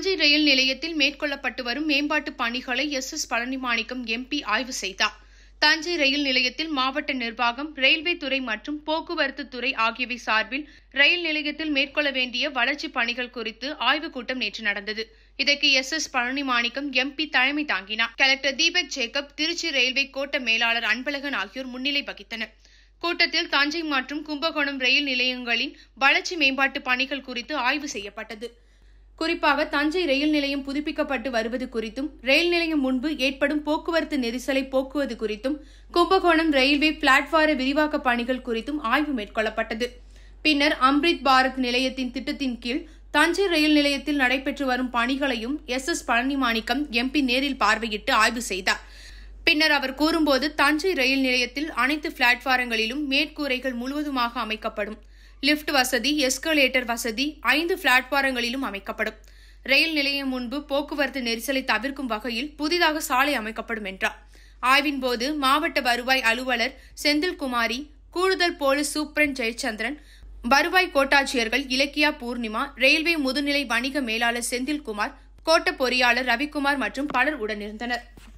தஞ்சை ரயில் நிலையத்தில் மேற்கொள்ளப்பட்டு வரும் மேம்பாட்டு பணிகளை எஸ் எஸ் பழனிமாணிக்கம் எம்பி ஆய்வு செய்தார் தஞ்சை ரயில் நிலையத்தில் மாவட்ட நிர்வாகம் ரயில்வே துறை மற்றும் போக்குவரத்து துறை ஆகியவை சார்பில் ரயில் நிலையத்தில் மேற்கொள்ள வேண்டிய வளர்ச்சி பணிகள் குறித்து ஆய்வுக் கூட்டம் நேற்று நடந்தது இதற்கு எஸ் எஸ் பழனிமாணிக்கம் எம்பி தலைமை தாங்கினார் collector Deepak Jacob Tiruchi railway கோட்ட மேலாளர் அன்பழகன் ஆகியோர் முன்னிலை வகித்தனர் கூட்டத்தில் தஞ்சை மற்றும் கும்பகோணம் ரயில் நிலையங்களின் வளர்ச்சி மேம்பாட்டு பணிகள் குறித்து ஆய்வு செய்யப்பட்டது குறிப்பாக தஞ்சை ரயில் நிலையம் புதுப்பிக்கப்பட்டு வருவது குறித்தும் ரயில் நிலையம் முன்பு ஏற்படும் போக்குவரத்து நெரிசலை போக்குவது குறித்தும் கும்பகோணம் ரயில்வே பிளாட்வார விரிவாக்க பணிகள் குறித்தும் ஆய்வு மேற்கொள்ளப்பட்டது பின்னர் அம்ரித் பாரத் நிலையத்தின் திட்டத்தின் கீழ் தஞ்சை ரயில் நிலையத்தில் நடைபெற்று வரும் பணிகளையும் எஸ் எஸ் பழனிமாணிக்கம் எம்பி நேரில் பார்வையிட்டு ஆய்வு செய்தார் பின்னர் அவர் கூறும்போது தஞ்சை ரயில் நிலையத்தில் அனைத்து பிளாட்பாரங்களிலும் மேற்கூரைகள் முழுவதுமாக அமைக்கப்படும் லிப்ட் வசதி எஸ்கலேட்டர் வசதி ஐந்து பிளாட்பாரங்களிலும் அமைக்கப்படும் ரயில் நிலையம் முன்பு போக்குவரத்து நெரிசலை தவிர்க்கும் வகையில் புதிதாக சாலை அமைக்கப்படும் என்றார் ஆய்வின் போது மாவட்ட வருவாய் அலுவலர் செந்தில்குமாரி கூடுதல் போலீஸ் சூப்ரண்ட் ஜெயச்சந்திரன் வருவாய் கோட்டாட்சியர்கள் இலக்கியா பூர்ணிமா ரயில்வே முதுநிலை வணிக மேலாளர் செந்தில்குமார் கோட்ட பொறியாளர் ரவிக்குமார் மற்றும் பலர் உடனிருந்தனர்